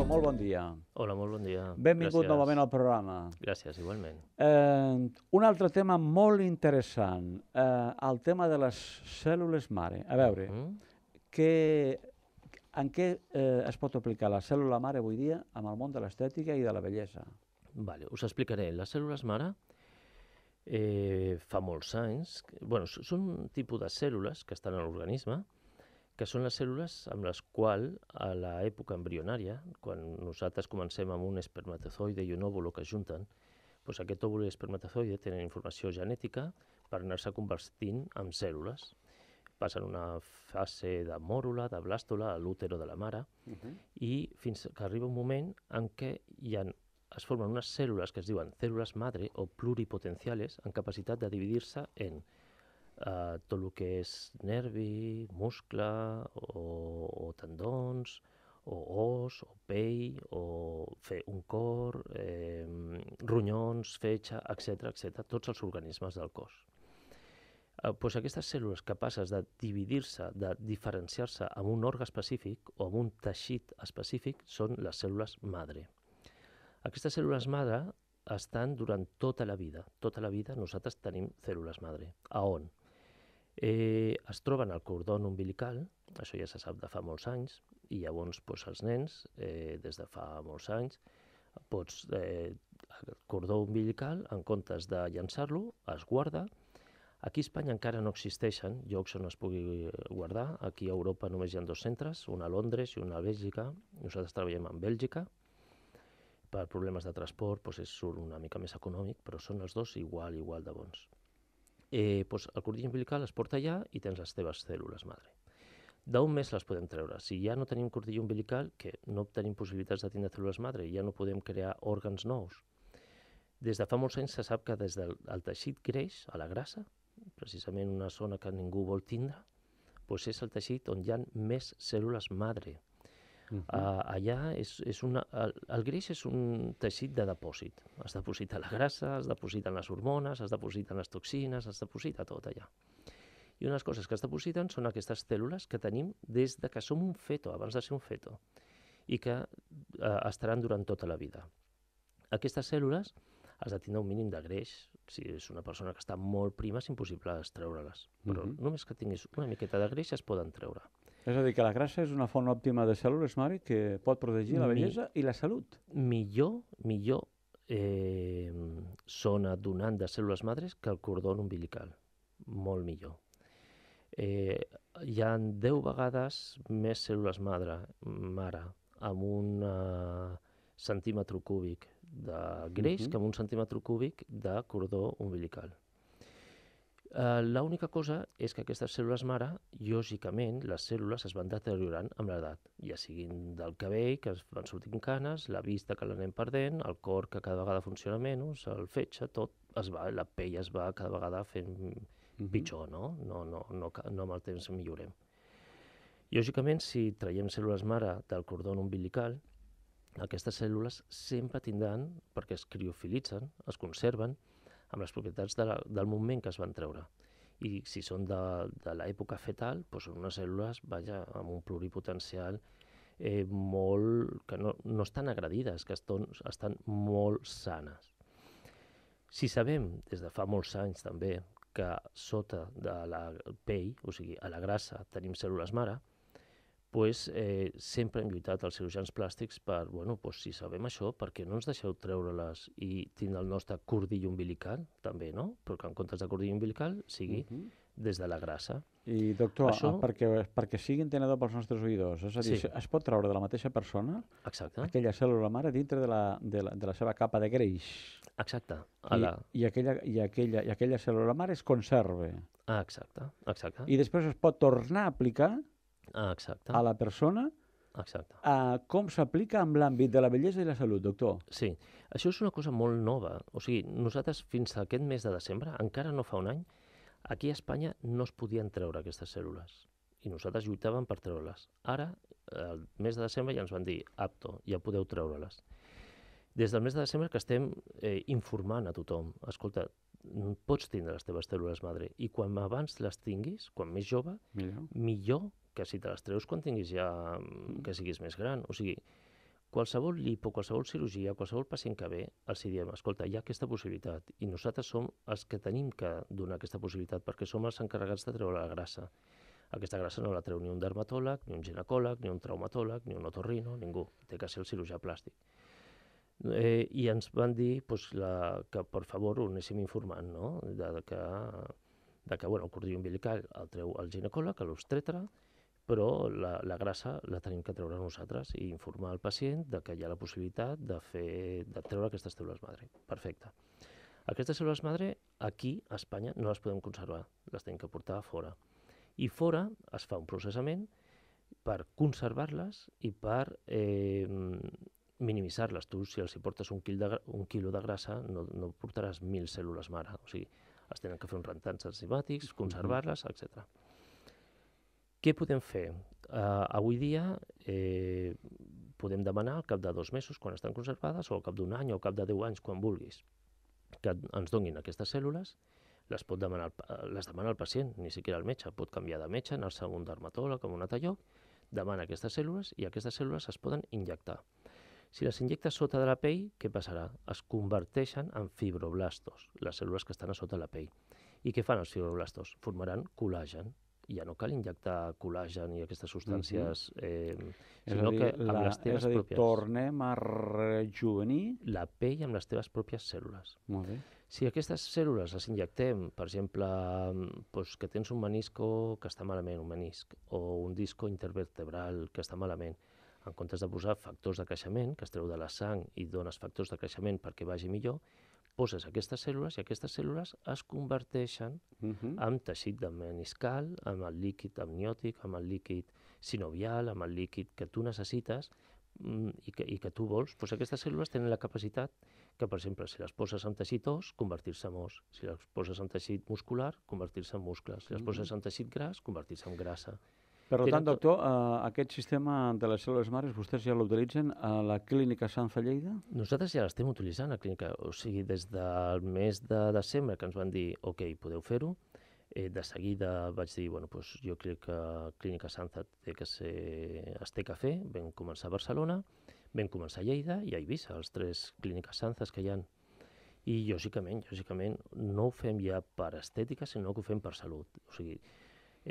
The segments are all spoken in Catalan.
Salvador, molt bon dia. Hola, molt bon dia. Benvingut Gràcies. novament al programa. Gràcies, igualment. Eh, un altre tema molt interessant, eh, el tema de les cèl·lules mare. A veure, mm? que, en què eh, es pot aplicar la cèl·lula mare avui dia amb el món de l'estètica i de la bellesa? Vale, us explicaré. Les cèl·lules mare eh, fa molts anys... Bueno, són un tipus de cèl·lules que estan a l'organisme, que són les cèl·lules amb les quals a l'època embrionària, quan nosaltres comencem amb un espermatozoide i un òvulo que es junten, doncs aquest òvulo i espermatozoide tenen informació genètica per anar-se convertint en cèl·lules. Passen una fase de mòrula, de blàstola, a l'útero de la mare, uh -huh. i fins que arriba un moment en què hi ha, es formen unes cèl·lules que es diuen cèl·lules madre o pluripotenciales amb capacitat de dividir-se en eh, tot el que és nervi, muscle o, o tendons, o os, o pell, o fer un cor, eh, ronyons, fetge, etc etc. tots els organismes del cos. Eh, doncs aquestes cèl·lules capaces de dividir-se, de diferenciar-se amb un òrgan específic o amb un teixit específic són les cèl·lules madre. Aquestes cèl·lules madre estan durant tota la vida. Tota la vida nosaltres tenim cèl·lules madre. A on? Eh, es troben al cordó umbilical, això ja se sap de fa molts anys, i llavors doncs, els nens, eh, des de fa molts anys, pots, eh, el cordó umbilical, en comptes de llançar-lo, es guarda. Aquí a Espanya encara no existeixen llocs on es pugui guardar. Aquí a Europa només hi ha dos centres, un a Londres i un a Bèlgica. Nosaltres treballem en Bèlgica, per problemes de transport doncs és, surt una mica més econòmic, però són els dos igual, igual de bons eh, doncs el cordill umbilical es porta allà i tens les teves cèl·lules madre. D'un mes les podem treure. Si ja no tenim cordill umbilical, que no tenim possibilitats de tindre cèl·lules madre, ja no podem crear òrgans nous, des de fa molts anys se sap que des del el teixit creix a la grassa, precisament una zona que ningú vol tindre, doncs és el teixit on hi ha més cèl·lules madre Uh ah, -huh. uh, allà és, és una, el, el greix és un teixit de depòsit. Es deposita la grassa, es depositen les hormones, es depositen les toxines, es deposita tot allà. I unes coses que es depositen són aquestes cèl·lules que tenim des de que som un feto, abans de ser un feto, i que uh, estaran durant tota la vida. Aquestes cèl·lules has de tindre un mínim de greix. Si és una persona que està molt prima, és impossible treure les Però uh -huh. només que tinguis una miqueta de greix es poden treure. És a dir, que la grassa és una font òptima de cèl·lules, Mari, que pot protegir la bellesa Mi... i la salut. Millor, millor eh, zona donant de cèl·lules madres que el cordó umbilical. Molt millor. Eh, hi ha 10 vegades més cèl·lules madre, mare amb un eh, centímetre cúbic de greix uh -huh. que amb un centímetre cúbic de cordó umbilical. Eh, l'única cosa és que aquestes cèl·lules mare, lògicament, les cèl·lules es van deteriorant amb l'edat, ja siguin del cabell, que es van sortint canes, la vista que l'anem perdent, el cor que cada vegada funciona menys, el fetge, tot es va, la pell es va cada vegada fent mhm. pitjor, no? No, no, no? no amb el temps millorem. Lògicament, si traiem cèl·lules mare del cordó umbilical, aquestes cèl·lules sempre tindran, perquè es criofilitzen, es conserven, amb les propietats de la, del moment que es van treure. I si són de, de l'època fetal, doncs són unes cèl·lules vaja, amb un pluripotencial eh, molt, que no, no estan agredides, que estan, estan molt sanes. Si sabem, des de fa molts anys també, que sota de la pell, o sigui, a la grassa, tenim cèl·lules mare, pues, eh, sempre hem lluitat els cirurgians plàstics per, bueno, pues, si sabem això, per què no ens deixeu treure-les i tindre el nostre cordill umbilical, també, no? Però que en comptes de cordill umbilical sigui uh -huh. des de la grassa. I, doctor, això... ah, perquè, perquè sigui entenedor pels nostres oïdors, és a dir, sí. es pot treure de la mateixa persona Exacte. aquella cèl·lula mare dintre de la, de la, de la seva capa de greix. Exacte. A la... I, i, aquella, i, aquella, I aquella cèl·lula mare es conserve. Ah, exacte, exacte. I després es pot tornar a aplicar Ah, exacte. a la persona, Exacte. Uh, com s'aplica en l'àmbit de la bellesa i la salut, doctor? Sí, això és una cosa molt nova. O sigui, nosaltres fins a aquest mes de desembre, encara no fa un any, aquí a Espanya no es podien treure aquestes cèl·lules i nosaltres lluitàvem per treure-les. Ara, el mes de desembre, ja ens van dir, apto, ja podeu treure-les. Des del mes de desembre que estem eh, informant a tothom, escolta, pots tindre les teves cèl·lules madre i quan abans les tinguis, quan més jove, millor, millor que si te les treus quan tinguis ja... Mm, mm. que siguis més gran. O sigui, qualsevol lipo, qualsevol cirurgia, qualsevol pacient que ve, els diem, escolta, hi ha aquesta possibilitat i nosaltres som els que tenim que donar aquesta possibilitat perquè som els encarregats de treure la grassa. Aquesta grassa no la treu ni un dermatòleg, ni un ginecòleg, ni un traumatòleg, ni un otorrino, ningú. Té que ser el cirurgià plàstic. Eh, I ens van dir pues, la, que, per favor, ho anéssim informant, no? De, de que, de que bueno, el cordó umbilical el treu el ginecòleg, l'obstetra, però la, la grassa la tenim que treure nosaltres i informar el pacient de que hi ha la possibilitat de, fer, de treure aquestes cèl·lules madre. Perfecte. Aquestes cèl·lules madre aquí, a Espanya, no les podem conservar, les tenim que portar a fora. I fora es fa un processament per conservar-les i per eh, minimitzar-les. Tu, si els hi portes un quilo de, un quilo de grassa, no, no portaràs mil cèl·lules mare. O sigui, es tenen que fer uns rentants enzimàtics, conservar-les, etc. Què podem fer? Uh, avui dia eh, podem demanar al cap de dos mesos, quan estan conservades, o al cap d'un any, o al cap de deu anys, quan vulguis, que ens donguin aquestes cèl·lules, les pot demanar, el, les demana el pacient, ni siquiera el metge, pot canviar de metge, anar-se a un dermatòleg, a un lloc, demana aquestes cèl·lules i aquestes cèl·lules es poden injectar. Si les injectes sota de la pell, què passarà? Es converteixen en fibroblastos, les cèl·lules que estan a sota de la pell. I què fan els fibroblastos? Formaran col·làgen, ja no cal injectar col·làgen i aquestes substàncies, mm -hmm. eh, sinó dir, que amb la, les teves és a dir, pròpies... tornem a rejuvenir... La pell amb les teves pròpies cèl·lules. Molt bé. Si aquestes cèl·lules les injectem, per exemple, doncs que tens un menisco que està malament, un menisc, o un disco intervertebral que està malament, en comptes de posar factors de creixement, que es treu de la sang i dones factors de creixement perquè vagi millor, poses aquestes cèl·lules i aquestes cèl·lules es converteixen uh -huh. en teixit de meniscal, amb el líquid amniòtic, amb el líquid sinovial, amb el líquid que tu necessites mm, i que, i que tu vols, doncs aquestes cèl·lules tenen la capacitat que, per exemple, si les poses en teixit os, convertir-se en os. Si les poses en teixit muscular, convertir-se en muscles. Si les poses en teixit gras, convertir-se en grassa. Per tant, doctor, eh, aquest sistema de les cèl·lules mares, vostès ja l'utilitzen a la clínica Sanza Lleida? Nosaltres ja l'estem utilitzant a la clínica, o sigui, des del mes de desembre que ens van dir, ok, podeu fer-ho, eh, de seguida vaig dir, bueno, doncs jo crec que Clínica Sanza té que ser, es té que fer, vam començar a Barcelona, vam començar a Lleida i a Eivissa, els tres clíniques Sanzas que hi han. I lògicament, lògicament, no ho fem ja per estètica, sinó que ho fem per salut. O sigui,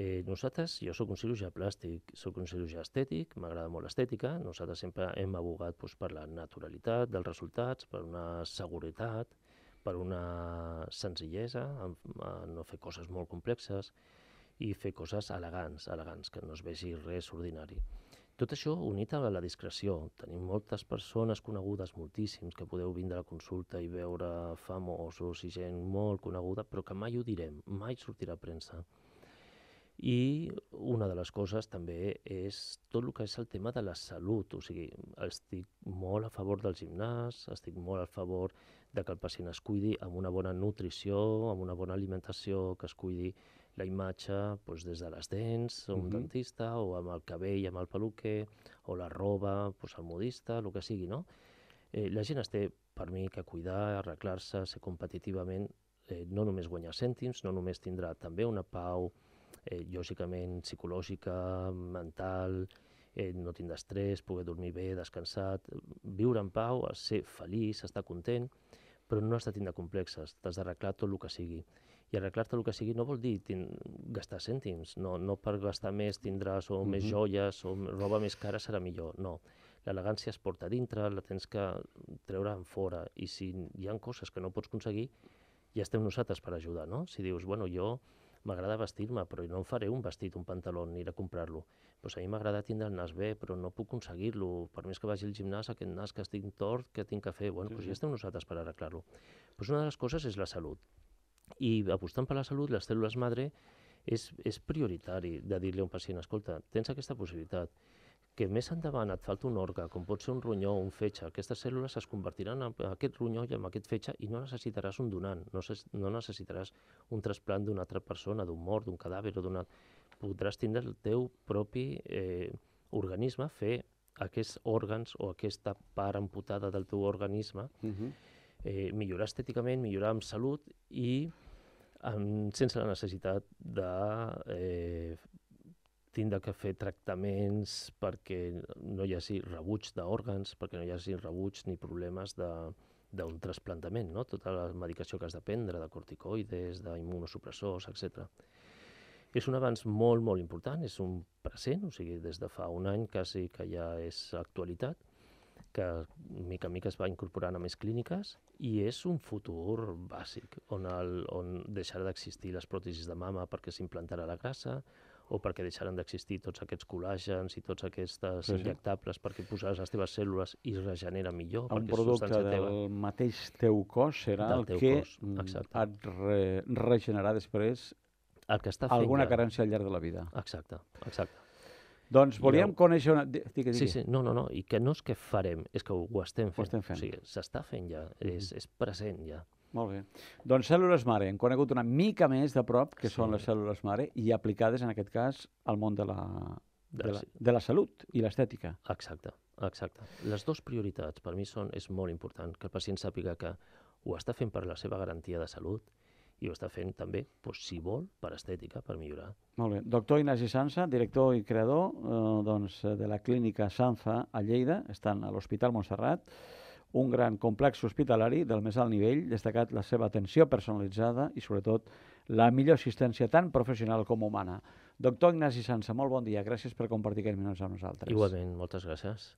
Eh, nosaltres, jo sóc un cirurgià plàstic, sóc un cirurgià estètic, m'agrada molt l'estètica, nosaltres sempre hem abogat doncs, per la naturalitat dels resultats, per una seguretat, per una senzillesa, a no fer coses molt complexes i fer coses elegants, elegants, que no es vegi res ordinari. Tot això unit a la discreció. Tenim moltes persones conegudes, moltíssims, que podeu vindre a la consulta i veure famosos i gent molt coneguda, però que mai ho direm, mai sortirà a premsa. I una de les coses també és tot el que és el tema de la salut. O sigui, estic molt a favor del gimnàs, estic molt a favor de que el pacient es cuidi amb una bona nutrició, amb una bona alimentació, que es cuidi la imatge doncs, des de les dents, un uh -huh. dentista, o amb el cabell, amb el peluquer, o la roba, doncs, el modista, el que sigui, no? Eh, la gent es té, per mi, que cuidar, arreglar-se, ser competitivament, eh, no només guanyar cèntims, no només tindrà també una pau eh, lògicament psicològica, mental, eh, no tindre estrès, poder dormir bé, descansat, viure en pau, ser feliç, estar content, però no has de tindre complexes, t'has d'arreglar tot el que sigui. I arreglar-te el que sigui no vol dir gastar cèntims, no, no per gastar més tindràs o mm -hmm. més joies o roba més cara serà millor, no. L'elegància es porta dintre, la tens que treure en fora i si hi han coses que no pots aconseguir, ja estem nosaltres per ajudar, no? Si dius, bueno, jo m'agrada vestir-me, però no em faré un vestit, un pantaló, ni a comprar-lo. Pues a mi m'agrada tindre el nas bé, però no puc aconseguir-lo. Per més que vagi al gimnàs, aquest nas que estic tort, que tinc que fer? Bueno, sí, pues sí. ja estem nosaltres per arreglar-lo. Pues una de les coses és la salut. I apostant per la salut, les cèl·lules madre és, és prioritari de dir-li a un pacient, escolta, tens aquesta possibilitat que més endavant et falta un orga, com pot ser un ronyó o un fetge, aquestes cèl·lules es convertiran en aquest ronyó i en aquest fetge i no necessitaràs un donant, no, no necessitaràs un trasplant d'una altra persona, d'un mort, d'un cadàver o d'una... Podràs tindre el teu propi eh, organisme, fer aquests òrgans o aquesta part amputada del teu organisme, uh -huh. eh, millorar estèticament, millorar amb salut i amb, sense la necessitat de eh, tindre que fer tractaments perquè no hi hagi rebuig d'òrgans, perquè no hi hagi rebuig ni problemes de d'un trasplantament, no? tota la medicació que has de prendre, de corticoides, d'immunosupressors, etc. És un avanç molt, molt important, és un present, o sigui, des de fa un any quasi que ja és actualitat, que mica en mica es va incorporant a més clíniques i és un futur bàsic on, el, on deixarà d'existir les pròtesis de mama perquè s'implantarà la grasa, o perquè deixaran d'existir tots aquests col·làgens i tots aquestes sí, sí. injectables perquè posaràs les teves cèl·lules i es regenera millor. Un producte del teva... mateix teu cos serà del el que cos, et re regenerarà després el que està fent alguna ja. carència al llarg de la vida. Exacte, exacte. Doncs volíem no. conèixer una... Digue, digue. Sí, sí, no, no, no, i que no és que farem, és que ho, estem fent. Ho estem fent. O sigui, s'està fent ja, mhm. és, és present ja. Molt bé. Doncs cèl·lules mare, hem conegut una mica més de prop que sí. són les cèl·lules mare i aplicades, en aquest cas, al món de la, de, la, de la salut i l'estètica. Exacte, exacte. Les dues prioritats per mi són, és molt important que el pacient sàpiga que ho està fent per la seva garantia de salut i ho està fent també, doncs, si vol, per estètica, per millorar. Molt bé. Doctor Ignasi Sansa, director i creador eh, doncs, de la clínica Sanfa a Lleida, estan a l'Hospital Montserrat un gran complex hospitalari del més alt nivell, destacat la seva atenció personalitzada i, sobretot, la millor assistència tant professional com humana. Doctor Ignasi Sansa, molt bon dia. Gràcies per compartir aquests minuts amb nosaltres. Igualment, moltes gràcies.